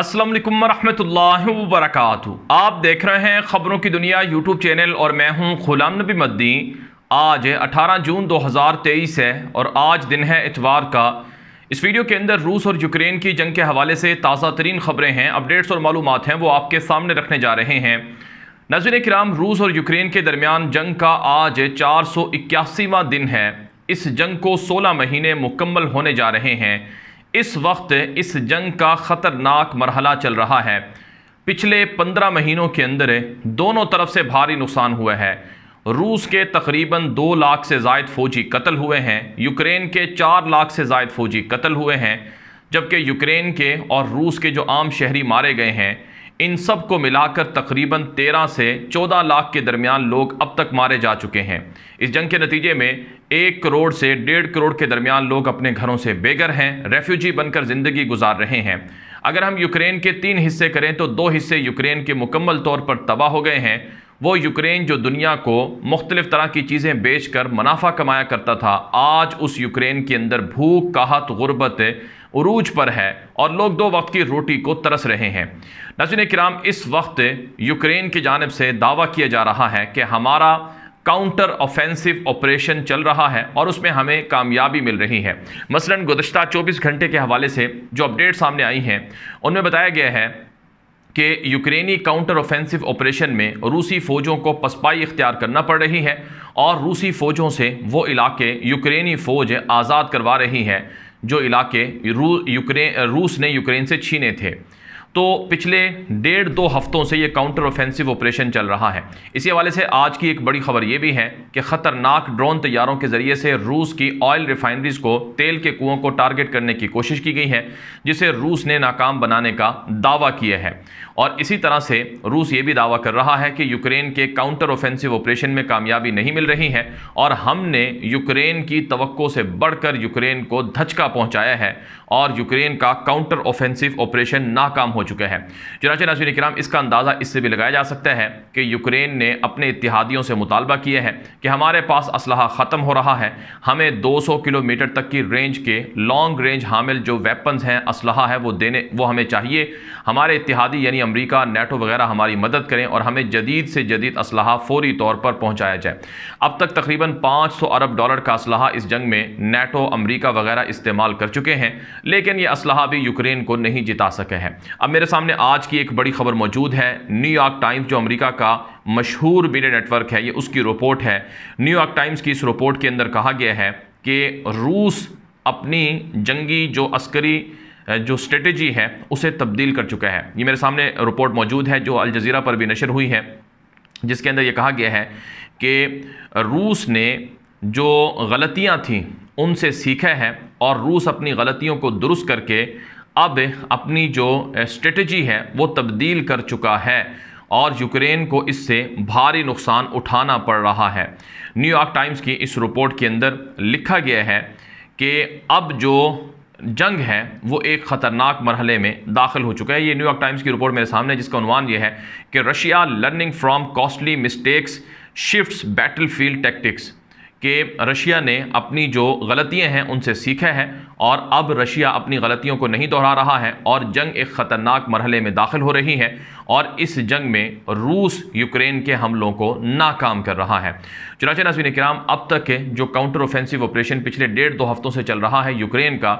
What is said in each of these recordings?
अस्सलाम वालेकुम रहमतुल्लाहि व बरकातहू आप देख रहे हैं खबरों की दुनिया यूट्यूब चैनल और मैं हूं गुलाम नबी मद्दी आज 18 जून 2023 है और आज दिन है इतवार का इस वीडियो के अंदर रूस और यूक्रेन की जंग के हवाले से ताज़ा तरीन खबरें हैं अपडेट्स और मालूम हैं वो आपके सामने रखने जा रहे हैं नजर कराम रूस और यूक्रेन के दरमियान जंग का आज चार सौ इक्यासीवा दिन है इस जंग को सोलह महीने मुकम्मल होने जा रहे हैं इस वक्त इस जंग का ख़तरनाक मरहला चल रहा है पिछले पंद्रह महीनों के अंदर दोनों तरफ से भारी नुकसान हुआ है रूस के तकरीबन दो लाख से जायद फौजी कत्ल हुए हैं यूक्रेन के चार लाख से जायद फौजी कत्ल हुए हैं जबकि यूक्रेन के और रूस के जो आम शहरी मारे गए हैं इन सब को मिलाकर तकरीबन 13 से 14 लाख के दरमियान लोग अब तक मारे जा चुके हैं इस जंग के नतीजे में एक करोड़ से डेढ़ करोड़ के दरमियान लोग अपने घरों से बेघर हैं रेफ्यूजी बनकर ज़िंदगी गुजार रहे हैं अगर हम यूक्रेन के तीन हिस्से करें तो दो हिस्से यूक्रेन के मुकम्मल तौर पर तबाह हो गए हैं वो यूक्रेन जो दुनिया को मुख्तलिफ तरह की चीज़ें बेच कर मुनाफा कमाया करता था आज उस यूक्रेन के अंदर भूख काहत गुरबत उरूज पर है और लोग दो वक्त की रोटी को तरस रहे हैं नजर कराम इस वक्त यूक्रेन की जानब से दावा किया जा रहा है कि हमारा काउंटर ऑफेंसिव ऑपरेशन चल रहा है और उसमें हमें कामयाबी मिल रही है मसलन गुजशत 24 घंटे के हवाले से जो अपडेट सामने आई हैं उनमें बताया गया है कि यूक्रेनी काउंटर ऑफेंसिव ऑपरेशन में रूसी फ़ौजों को पसपाई इख्तियार करना पड़ रही है और रूसी फ़ौजों से वो इलाके यूक्रेनी फ़ौज आज़ाद करवा रही हैं जो इलाके रू यूक्रेन रूस ने यूक्रेन से छीने थे तो पिछले डेढ़ दो हफ्तों से ये काउंटर ऑफेंसिव ऑपरेशन चल रहा है इसी हवाले से आज की एक बड़ी खबर ये भी है कि खतरनाक ड्रोन तैयारों के जरिए से रूस की ऑयल रिफाइनरीज को तेल के कुओं को टारगेट करने की कोशिश की गई है जिसे रूस ने नाकाम बनाने का दावा किया है और इसी तरह से रूस ये भी दावा कर रहा है कि यूक्रेन के काउंटर ऑफेंसिव ऑपरेशन में कामयाबी नहीं मिल रही है और हमने यूक्रेन की तो से बढ़कर यूक्रेन को धचका पहुँचाया है और यूक्रेन का काउंटर ऑफेंसिव ऑपरेशन नाकाम हो चुके हैं चुनाचे नजर कराम इसका अंदाज़ा इससे भी लगाया जा सकता है कि यूक्रेन ने अपने इतिहादियों से मुतालबा किया है कि हमारे पास असलाहा ख़त्म हो रहा है हमें 200 किलोमीटर तक की रेंज के लॉन्ग रेंज हामिल जो वेपन्स हैं असलाहा है वो देने वो हमें चाहिए हमारे इतिहादी यानी अमरीका नेटो वगैरह हमारी मदद करें और हमें जदीद से जदीद असलाहा फौरी तौर पर पहुँचाया जाए अब तक तकरीबन पाँच सौ अरब डॉलर का असलाहा इस जंग में नेटो अमरीका वगैरह इस्तेमाल कर चुके हैं लेकिन ये असलाहा भी यूक्रेन को नहीं जिता सके हैं अब मेरे सामने आज की एक बड़ी खबर मौजूद है न्यूयॉर्क टाइम्स जो अमेरिका का मशहूर मीडिया नेटवर्क है ये उसकी रिपोर्ट है न्यूयॉर्क टाइम्स की इस रिपोर्ट के अंदर कहा गया है कि रूस अपनी जंगी जो अस्करी जो स्ट्रेटजी है उसे तब्दील कर चुका है ये मेरे सामने रिपोर्ट मौजूद है जो अलज़ीरा पर भी नशर हुई है जिसके अंदर ये कहा गया है कि रूस ने जो गलतियाँ थीं उनसे सीखा है और रूस अपनी गलतियों को दुरुस्त करके अब अपनी जो स्ट्रेटजी है वो तब्दील कर चुका है और यूक्रेन को इससे भारी नुकसान उठाना पड़ रहा है न्यूयॉर्क टाइम्स की इस रिपोर्ट के अंदर लिखा गया है कि अब जो जंग है वो एक ख़तरनाक मरहले में दाखिल हो चुका है ये न्यूयॉर्क टाइम्स की रिपोर्ट मेरे सामने जिसका अनुमान ये है कि Russia learning from costly mistakes shifts battlefield tactics कि रशिया ने अपनी जो गलतियां हैं उनसे सीखा है और अब रशिया अपनी गलतियों को नहीं दोहरा रहा है और जंग एक ख़तरनाक मरहले में दाखिल हो रही है और इस जंग में रूस यूक्रेन के हमलों को नाकाम कर रहा है चुनाचे नसवीन कराम अब तक के जो काउंटर ऑफेंसिव ऑपरेशन पिछले डेढ़ दो हफ्तों से चल रहा है यूक्रेन का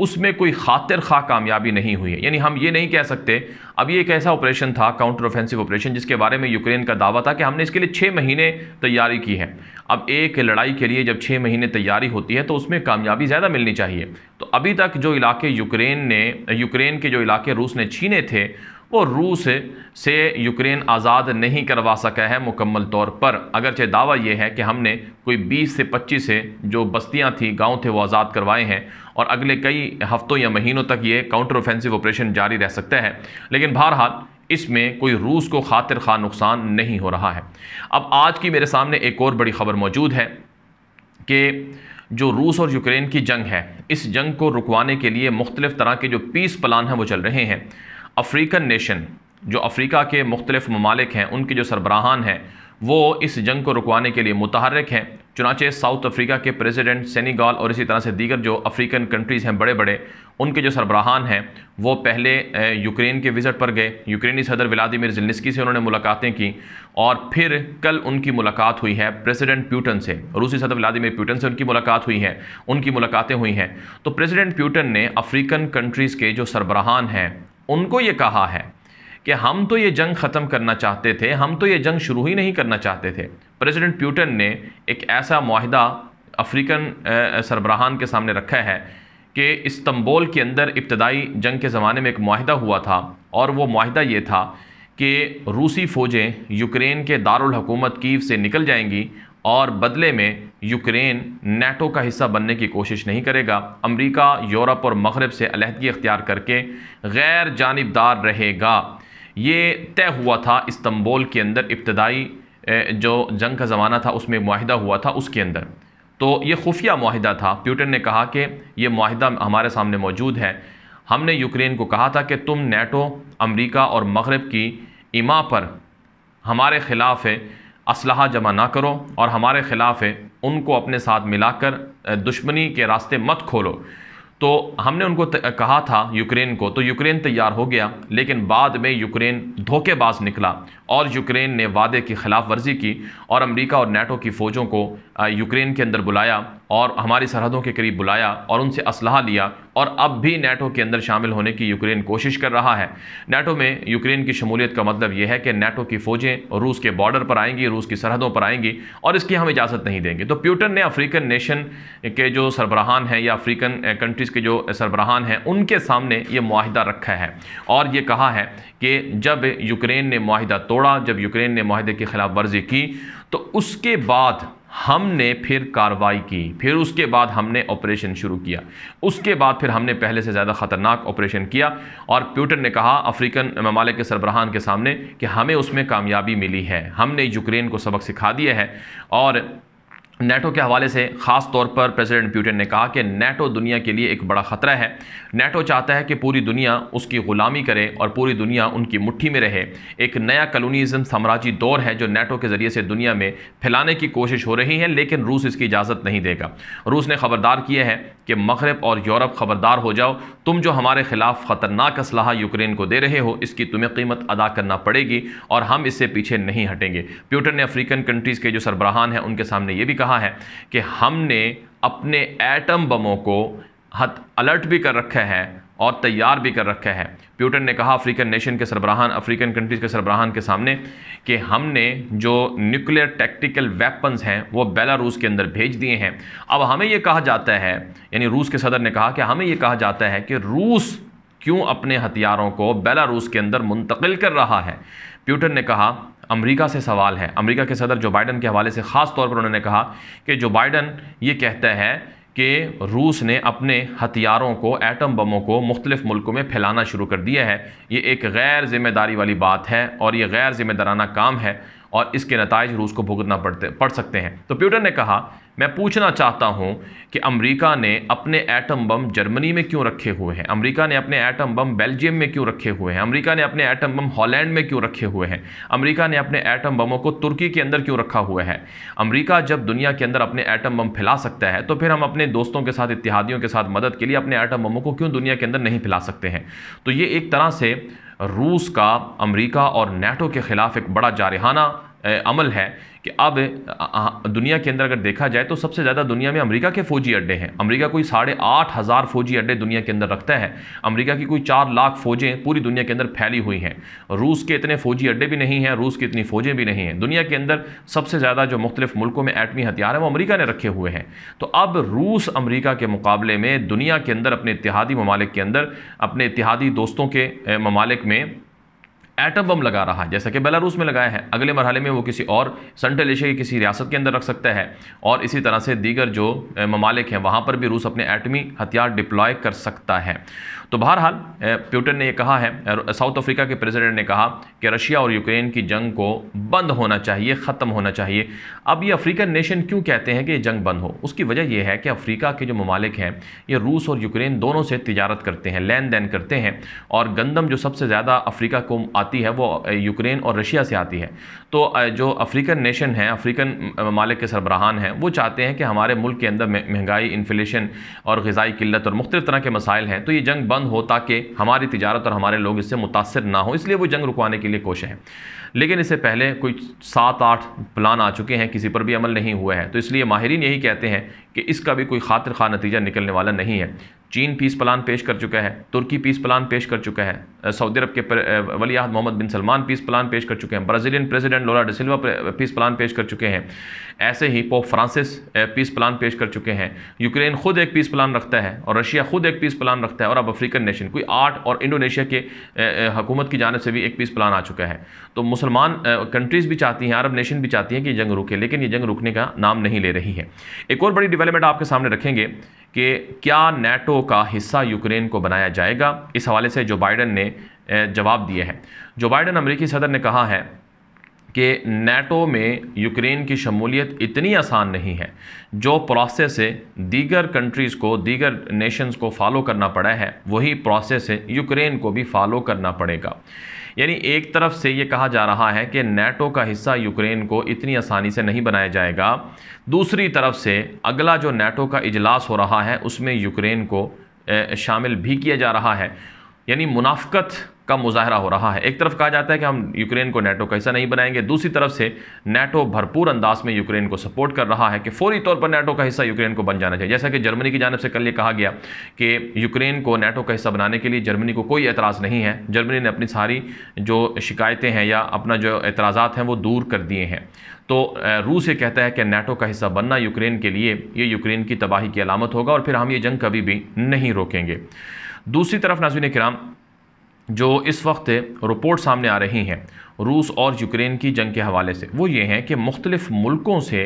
उसमें कोई खातिर खा कामयाबी नहीं हुई है यानी हम ये नहीं कह सकते अब ये एक ऐसा ऑपरेशन था काउंटर ऑफेंसिव ऑपरेशन जिसके बारे में यूक्रेन का दावा था कि हमने इसके लिए छः महीने तैयारी की है अब एक लड़ाई के लिए जब छः महीने तैयारी होती है तो उसमें कामयाबी ज़्यादा मिलनी चाहिए तो अभी तक जो इलाके यूक्रेन ने यूक्रेन के जो इलाके रूस ने छीने थे वो रूस से यूक्रेन आज़ाद नहीं करवा सका है मुकम्मल तौर पर अगरचे दावा ये है कि हमने कोई 20 से 25 से जो बस्तियां थी गांव थे वो आज़ाद करवाए हैं और अगले कई हफ्तों या महीनों तक ये काउंटर ऑफेंसिव ऑपरेशन जारी रह सकता है लेकिन बहरहाल इसमें कोई रूस को खातिर खा नुकसान नहीं हो रहा है अब आज की मेरे सामने एक और बड़ी खबर मौजूद है कि जो रूस और यूक्रेन की जंग है इस जंग को रुकवाने के लिए मुख्तलिफ तरह के जो पीस प्लान हैं वो चल रहे हैं अफ्रीकन नेशन जो अफ्रीका के मुख्तलिफ ममालिक हैं उनके जो सरबराहान हैं वो इस जंग को रुकवाने के लिए मुतहरक हैं चुनाचे साउथ अफ्रीका के प्रेसिडेंट सेनेगाल और इसी तरह से दीगर जो अफ्रीकन कंट्रीज़ हैं बड़े बड़े उनके जो सरबराहान हैं वो पहले यूक्रेन के विज़िट पर गए यूक्रेनी सदर व्लादिमिर जिलनिस्की से उन्होंने मुलाकातें की और फिर कल उनकी मुलाकात हुई है प्रेसिडेंट प्यूटन से रूसी सदर व्लादिमिर प्यूटन से उनकी मुलाकात हुई है उनकी मुलाकातें हुई हैं तो प्रेसिडेंट प्यूटन ने अफ्रीकन कंट्रीज़ के जो सरबराहान हैं उनको ये कहा है कि हम तो ये जंग ख़त्म करना चाहते थे हम तो ये जंग शुरू ही नहीं करना चाहते थे प्रेसिडेंट प्यूटन ने एक ऐसा माहदा अफ्रीकन सरबराहान के सामने रखा है कि इस्तंबोल के अंदर इब्तदाई जंग के ज़माने में एक माहदा हुआ था और वो माहदा ये था कि रूसी फ़ौजें यूक्रेन के दारुलकूमत कीव से निकल जाएंगी और बदले में यूक्रेन नेटो का हिस्सा बनने की कोशिश नहीं करेगा अमेरिका यूरोप और मगरब से अलहदगी अख्तियार करके गैर जानबदार रहेगा ये तय हुआ था इस्तंबोल के अंदर इब्तदाई जो जंग का ज़माना था उसमें माहिदा हुआ था उसके अंदर तो ये खुफिया माहिदा था प्यूटन ने कहा कि ये माहिदा हमारे सामने मौजूद है हमने यूक्रेन को कहा था कि तुम नेटो अमेरिका और मगरब की इमा पर हमारे ख़िलाफ़ है असलाह जमा ना करो और हमारे ख़िलाफ़ है उनको अपने साथ मिलाकर दुश्मनी के रास्ते मत खोलो तो हमने उनको कहा था यूक्रेन को तो यूक्रेन तैयार हो गया लेकिन बाद में यूक्रेन धोखेबाज निकला और यूक्रेन ने वादे की खिलाफ वर्जी की और अमेरिका और नेटो की फ़ौजों को यूक्रेन के अंदर बुलाया और हमारी सरहदों के करीब बुलाया और उनसे असलाह लिया और अब भी नेटो के अंदर शामिल होने की यूक्रेन कोशिश कर रहा है नेटो में यूक्रेन की शमूलियत का मतलब यह है कि नेटो की फ़ौजें रूस के बॉर्डर पर आएंगी रूस की सरहदों पर आएंगी और इसकी हम इजाज़त नहीं देंगे तो प्यूटन ने अफ्रीकन नेशन के जो सरबराहान हैं या अफ्रीकन कंट्रीज़ के जो सरबराहान हैं उनके सामने ये माहिदा रखा है और ये कहा है कि जब यूक्रेन ने माहिदा तोड़ तोड़ा जब यूक्रेन ने माहे की खिलाफ वर्जी की तो उसके बाद हमने फिर कार्रवाई की फिर उसके बाद हमने ऑपरेशन शुरू किया उसके बाद फिर हमने पहले से ज़्यादा ख़तरनाक ऑपरेशन किया और प्यूटन ने कहा अफ्रीकन ममालिक के सरबराहान के सामने कि हमें उसमें कामयाबी मिली है हमने यूक्रेन को सबक सिखा दिया है और नेटो के हवाले से ख़ास तौर पर प्रेसिडेंट प्यूटन ने कहा कि नेटो दुनिया के लिए एक बड़ा ख़तरा है नेटो चाहता है कि पूरी दुनिया उसकी ग़ुलामी करे और पूरी दुनिया उनकी मुट्ठी में रहे एक नया कलोनीज़म साम्राज्य दौर है जो नेटो के ज़रिए से दुनिया में फैलाने की कोशिश हो रही है लेकिन रूस इसकी इजाज़त नहीं देगा रूस ने ख़बरदार किया है कि मगरब और यूरोप ख़बरदार हो जाओ तुम जो हमारे ख़िलाफ़ ख़तरनाक असलाह यूक्रेन को दे रहे हो इसकी तुम्हें कीमत अदा करना पड़ेगी और हम इससे पीछे नहीं हटेंगे प्यूटन ने अफ्रीकन कंट्रीज़ के जो सरबराहान हैं उनके सामने ये भी कहा कहा है कि हमने अपने एटम बमों को हत अलर्ट भी कर रखा है और तैयार भी कर रखा है प्यूटन ने कहा अफ्रीकन नेशन के सरबराहान अफ्रीकन कंट्रीज़ के सरबराहान के सामने कि हमने जो न्यूक्लियर टैक्टिकल वेपन्स हैं वो बेलारूस के अंदर भेज दिए हैं अब हमें ये कहा जाता है यानी रूस के सदर ने कहा कि हमें ये कहा जाता है कि रूस क्यों अपने हथियारों को बेलारूस के अंदर मुंतकिल कर रहा है प्यूटन ने कहा अमेरिका से सवाल है अमेरिका के सदर जो बाइडन के हवाले से ख़ास तौर पर उन्होंने कहा कि जो बाइडन ये कहता है कि रूस ने अपने हथियारों को एटम बमों को मुख्तलिफ मुल्कों में फैलाना शुरू कर दिया है ये एक गैर जिम्मेदारी वाली बात है और ये गैर जिम्मेदाराना काम है और इसके नतज रूस को भुगतना पड़ते पड़ सकते हैं तो प्यूटन ने कहा मैं पूछना चाहता हूं कि अमेरिका ने अपने एटम बम जर्मनी में क्यों रखे हुए हैं अमेरिका ने अपने एटम बम बेल्जियम में क्यों रखे हुए हैं अमेरिका ने अपने एटम बम हॉलैंड में क्यों रखे हुए हैं अमेरिका ने अपने एटम बमों को तुर्की के अंदर क्यों रखा हुआ है अमेरिका जब दुनिया के अंदर अपने एटम बम फैला सकता है तो फिर हम अपने दोस्तों के साथ इतिहादियों के साथ मदद के लिए अपने एटम बमों को क्यों दुनिया के अंदर नहीं फैला सकते हैं तो ये एक तरह से रूस का अमेरिका और नेटो के खिलाफ एक बड़ा जारहाना अमल है कि अब दुनिया के अंदर अगर देखा जाए तो सबसे ज़्यादा दुनिया में अमेरिका के फौजी अड्डे हैं अमेरिका कोई साढ़े आठ हज़ार फौजी अड्डे दुनिया के अंदर रखता है अमेरिका की कोई चार लाख फौजें पूरी दुनिया के अंदर फैली हुई हैं रूस के इतने फौजी अड्डे भी नहीं हैं रूस की इतनी फौजें भी नहीं हैं दुनिया के अंदर सबसे ज़्यादा जो मुख्तलिफ मुल्कों में एटमी हथियार हैं वो अमरीका ने रखे हुए हैं तो अब रूस अमरीका के मुकाबले में दुनिया के अंदर अपने इतिहादी ममालिक के अंदर अपने इतिहादी दोस्तों के ममालिक में एटम बम लगा रहा है जैसा कि बेलारूस में लगाया है अगले मरहले में वो किसी और सेंट्रल एशिया की किसी रियासत के अंदर रख सकता है और इसी तरह से दीगर जो ममालिक हैं वहाँ पर भी रूस अपने एटमी हथियार डिप्लॉय कर सकता है तो बहरहाल प्यूटन ने यह कहा है साउथ अफ्रीका के प्रेसिडेंट ने कहा कि रशिया और यूक्रेन की जंग को बंद होना चाहिए ख़त्म होना चाहिए अब ये अफ्रीकन नेशन क्यों कहते हैं कि ये जंग बंद हो उसकी वजह यह है कि अफ्रीका के जो ममालिक हैं ये रूस और यूक्रेन दोनों से तजारत करते हैं लेन देन करते हैं और गंदम जो सबसे ज़्यादा अफ्रीका को आती है वो यूक्रेन और रशिया से आती है तो जो अफ्रीकन नेशन है अफ्रीकन ममालिक के सरबराहान हैं वो चाहते हैं कि हमारे मुल्क के अंदर महंगाई इन्फ्लेशन और गज़ाई किल्लत और मुख्तलिफ तरह के मसाइल हैं तो ये जंग बंद हो ताकि हमारी तजारत और हमारे लोग इससे मुतासर ना हो इसलिए वो जंग रुकवाने के लिए कोशें हैं लेकिन इससे पहले कोई सात आठ प्लान आ चुके हैं किसी पर भी अमल नहीं हुआ है तो इसलिए माहरीन यही कहते हैं कि इसका भी कोई खातिर खा नतीजा निकलने वाला नहीं है चीन पीस प्लान पेश कर चुका है तुर्की पीस प्लान पेश कर चुका है सऊदी अरब के वलीहद Mohammed bin Salman peace plan पेश कर चुके हैं Brazilian president Lula da Silva peace plan पेश कर चुके हैं ऐसे ही पोप फ्रांसिस पीस प्लान पेश कर चुके हैं यूक्रेन खुद एक पीस प्लान रखता है और रशिया खुद एक पीस प्लान रखता है और अब अफ्रीकन नेशन कोई आठ और इंडोनेशिया के हकूमत की जानब से भी एक पीस प्लान आ चुका है तो मुसलमान कंट्रीज़ भी चाहती हैं अरब नेशन भी चाहती हैं कि जंग रुके लेकिन ये जंग रुकने का नाम नहीं ले रही है एक और बड़ी डेवलपमेंट आपके सामने रखेंगे कि क्या नेटो का हिस्सा यूक्रेन को बनाया जाएगा इस हवाले से जो बाइडन ने जवाब दिया है जो बाइडन अमरीकी सदर ने कहा है कि नेटो में यूक्रेन की शमूलियत इतनी आसान नहीं है जो प्रोसेस है दीगर कंट्रीज़ को दीगर नेशंस को फॉलो करना पड़ा है वही प्रोसेस है यूक्रेन को भी फॉलो करना पड़ेगा यानी एक तरफ से ये कहा जा रहा है कि नेटो का हिस्सा यूक्रेन को इतनी आसानी से नहीं बनाया जाएगा दूसरी तरफ से अगला जो नेटो का इजलास हो रहा है उसमें यूक्रेन को शामिल भी किया जा रहा है यानी मुनाफ़त का मुजाहरा हो रहा है एक तरफ कहा जाता है कि हम यूक्रेन को नेटो का हिस्सा नहीं बनाएंगे दूसरी तरफ से नेटो भरपूर अंदाज में यूक्रेन को सपोर्ट कर रहा है कि फौरी तौर पर नेटो का हिस्सा यूक्रेन को बन जाना चाहिए जैसा कि जर्मनी की जानब से कल ये कहा गया कि यूक्रेन को नेटो का हिस्सा बनाने के लिए जर्मनी को कोई एतराज़ नहीं है जर्मनी ने अपनी सारी जो शिकायतें हैं या अपना जो एतराज़ा हैं वो दूर कर दिए हैं तो रूस ये कहता है कि नेटो का हिस्सा बनना यूक्रेन के लिए ये यूक्रेन की तबाही की अलामत होगा और फिर हम ये जंग कभी भी नहीं रोकेंगे दूसरी तरफ नाजुन कराम जो इस वक्त रिपोर्ट सामने आ रही हैं रूस और यूक्रेन की जंग के हवाले से वो ये हैं कि मुख्तलिफ़ मुल्कों से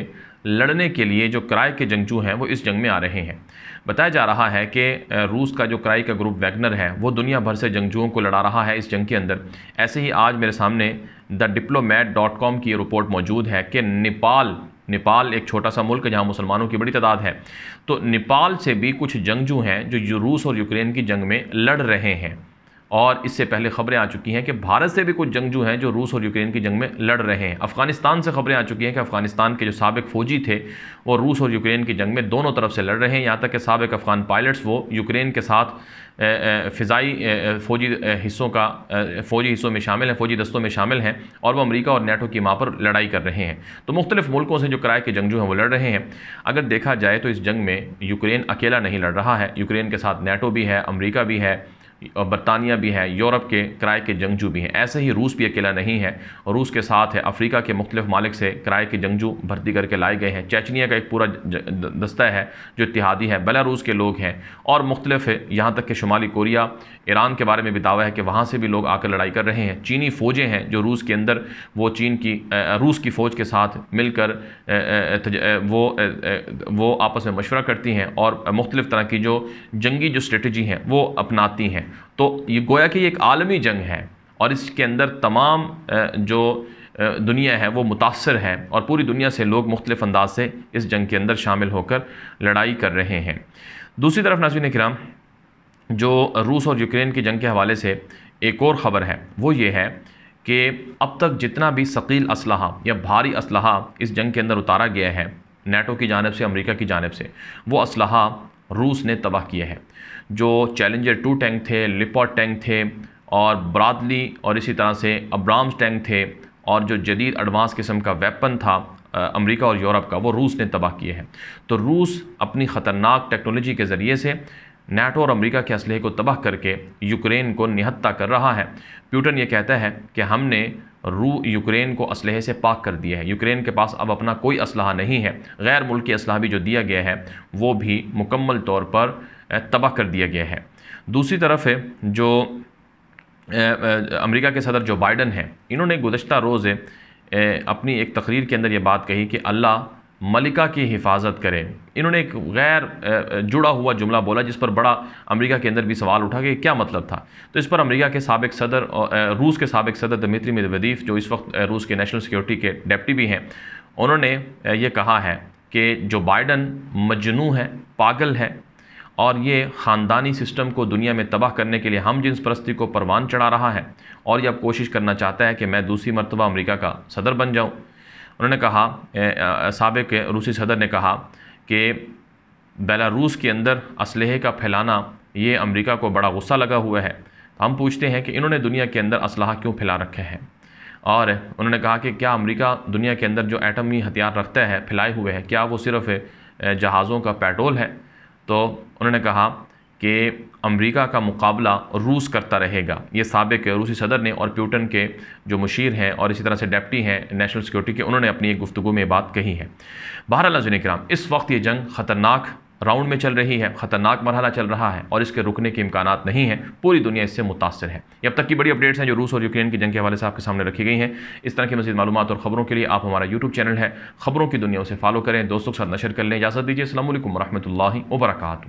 लड़ने के लिए जो किराए के जंगजू हैं वो इस जंग में आ रहे हैं बताया जा रहा है कि रूस का जो क्राई का ग्रुप वैगनर है वो दुनिया भर से जंगजुओं को लड़ा रहा है इस जंग के अंदर ऐसे ही आज मेरे सामने द डिप्लोमेट डॉट कॉम की रिपोर्ट मौजूद है कि नेपाल नेपाल एक छोटा सा मुल्क है जहाँ मुसलमानों की बड़ी तादाद है तो नेपाल से भी कुछ जंगजू हैं जो रूस और यूक्रेन की जंग में लड़ रहे हैं और इससे पहले खबरें आ चुकी हैं कि भारत से भी कुछ जंगजू हैं जो रूस और यूक्रेन की जंग में लड़ रहे हैं अफगानिस्तान से खबरें आ चुकी हैं कि अफगानिस्तान के जो सबक फ़ौजी थे वो रूस और यूक्रेन की जंग में दोनों तरफ से लड़ रहे हैं यहाँ तक कि सबक अफगान पायलट्स वो यूक्रेन के साथ फ़ाई फ़ौजी हिस्सों का फ़ौजी हिस्सों में शामिल हैं फ़ौजी दस्तों में शामिल हैं और वो अमरीका और नेटो की माँ पर लड़ाई कर रहे हैं तो मुख्तलिफ मुल्कों से जो किराए के जंगजू हैं वो लड़ रहे हैं अगर देखा जाए तो इस जंग में यूक्रेन अकेला नहीं लड़ रहा है यूक्रेन के साथ नेटो भी है अमरीका भी है और बरतानिया भी है यूरोप के किराए के जंगजू भी हैं ऐसे ही रूस भी अकेला नहीं है रूस के साथ है अफ्रीका के मुख्तफ मालिक से किराए के जंगजू भर्ती करके लाए गए हैं चैचनिया का एक पूरा दस्ता है जो इतिहादी है बेलारूस के लोग हैं और मुख्तलिफ है यहाँ तक कि शुमाली कोरिया ईरान के बारे में भी दावा है कि वहाँ से भी लोग आकर लड़ाई कर रहे हैं चीनी फ़ौजें हैं जो रूस के अंदर वो चीन की रूस की फ़ौज के साथ मिलकर वो वो आपस में मशवरा करती हैं और मुख्तलिफ तरह की जो जंगी जो स्ट्रेटी हैं वो अपनाती हैं तो ये गोया कि एक आलमी जंग है और इसके अंदर तमाम जो दुनिया है वो मुतासर है और पूरी दुनिया से लोग मुख्तलिफ अंदाज से इस जंग के अंदर शामिल होकर लड़ाई कर रहे हैं दूसरी तरफ नाजिन कराम जो रूस और यूक्रेन की जंग के हवाले से एक और ख़बर है वो ये है कि अब तक जितना भी शकील असलाहा या भारी असलाहा इस जंग के अंदर उतारा गया है नेटो की जानब से अमेरिका की जानब से वो असलाहा रूस ने तबाह किए हैं जो चैलेंजर टू टैंक थे लिपॉट टैंक थे और ब्रादली और इसी तरह से अब्राम्स टैंक थे और जो जदीद एडवांस किस्म का वेपन था अमेरिका और यूरोप का वो रूस ने तबाह किए हैं तो रूस अपनी ख़तरनाक टेक्नोलॉजी के ज़रिए से नेटो और अमेरिका के असलहे को तबाह करके यूक्रेन को निहत्ता कर रहा है प्यूटन ये कहता है कि हमने रू यूक्रेन को असलहे से पाक कर दिया है यूक्रेन के पास अब अपना कोई असलहा नहीं है गैर मुल्की असलहा भी जो दिया गया है वो भी मुकम्मल तौर पर तबाह कर दिया गया है दूसरी तरफ है जो अमेरिका के सदर जो बाइडन हैं इन्होंने गुज्तर रोज़ अपनी एक तकरीर के अंदर ये बात कही कि अल्लाह मलिका की हिफाजत करें इन्होंने एक गैर जुड़ा हुआ जुमला बोला जिस पर बड़ा अमेरिका के अंदर भी सवाल उठा कि क्या मतलब था तो इस पर अमेरिका के सबक सदर रूस के सबक सदर दमित्री मेदवदीफ जो इस वक्त रूस के नेशनल सिक्योरिटी के डेप्टी भी हैं उन्होंने ये कहा है कि जो बाइडन मजनू है पागल है और ये ख़ानदानी सिस्टम को दुनिया में तबाह करने के लिए हम जिन्स परस्ती को परवान चढ़ा रहा है और ये अब कोशिश करना चाहता है कि मैं दूसरी मरतबा अमेरिका का सदर बन जाऊँ उन्होंने कहा सबक रूसी सदर ने कहा कि बेलारूस के अंदर इसलहे का फैलाना ये अमेरिका को बड़ा गुस्सा लगा हुआ है तो हम पूछते हैं कि इन्होंने दुनिया के अंदर इसलह क्यों फैला रखे हैं और उन्होंने कहा कि क्या अमेरिका दुनिया के अंदर जो एटमी हथियार रखता है फैलाए हुए हैं क्या वो सिर्फ़ जहाज़ों का पेट्रोल है तो उन्होंने कहा कि अमेरिका का मुकाबला रूस करता रहेगा ये सबक रूसी सदर ने और प्यूटन के जो मुशीर हैं और इसी तरह से डेप्टी हैं नेशनल सिक्योरिटी के उन्होंने अपनी एक गुफ्तु में बात कही है बहरहाल नजन कराम इस वक्त ये जंग ख़तरनाक राउंड में चल रही है ख़तरनाक मरहला चल रहा है और इसके रुकने के इम्कान नहीं हैं पूरी दुनिया इससे मुतासर है अब तक की बड़ी अपडेट्स हैं जो रूस और यूक्रेन की जंग के हवाले से आपके सामने रखी गई हैं इस तरह की मजीद मालूम और खबरों के लिए आप हमारा यूट्यूब चैनल है खबरों की दुनिया उसे फॉलो करें दोस्तों के साथ नशर कर लें इजाज़त दीजिए असल वरहमल वर्का